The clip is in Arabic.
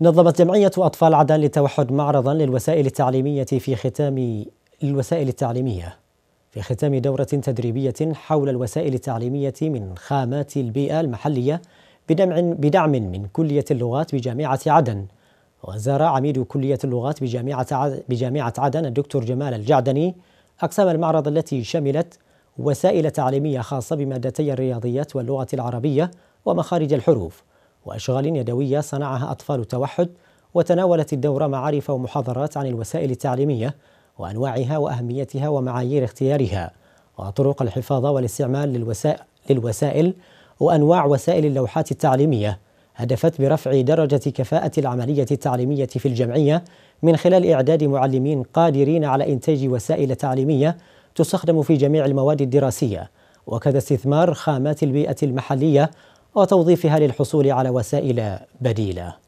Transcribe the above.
نظمت جمعية أطفال عدن للتوحد معرضا للوسائل التعليمية في ختام الوسائل التعليمية في ختام دورة تدريبية حول الوسائل التعليمية من خامات البيئة المحلية بدعم, بدعم من كلية اللغات بجامعة عدن وزار عميد كلية اللغات بجامعة, بجامعة عدن الدكتور جمال الجعدني أقسام المعرض التي شملت وسائل تعليمية خاصة بمادتي الرياضيات واللغة العربية ومخارج الحروف وأشغال يدوية صنعها أطفال توحد وتناولت الدورة معارف ومحاضرات عن الوسائل التعليمية وأنواعها وأهميتها ومعايير اختيارها وطرق الحفاظ والاستعمال للوسائل وأنواع وسائل اللوحات التعليمية هدفت برفع درجة كفاءة العملية التعليمية في الجمعية من خلال إعداد معلمين قادرين على إنتاج وسائل تعليمية تستخدم في جميع المواد الدراسية وكذا استثمار خامات البيئة المحلية وتوظيفها للحصول على وسائل بديله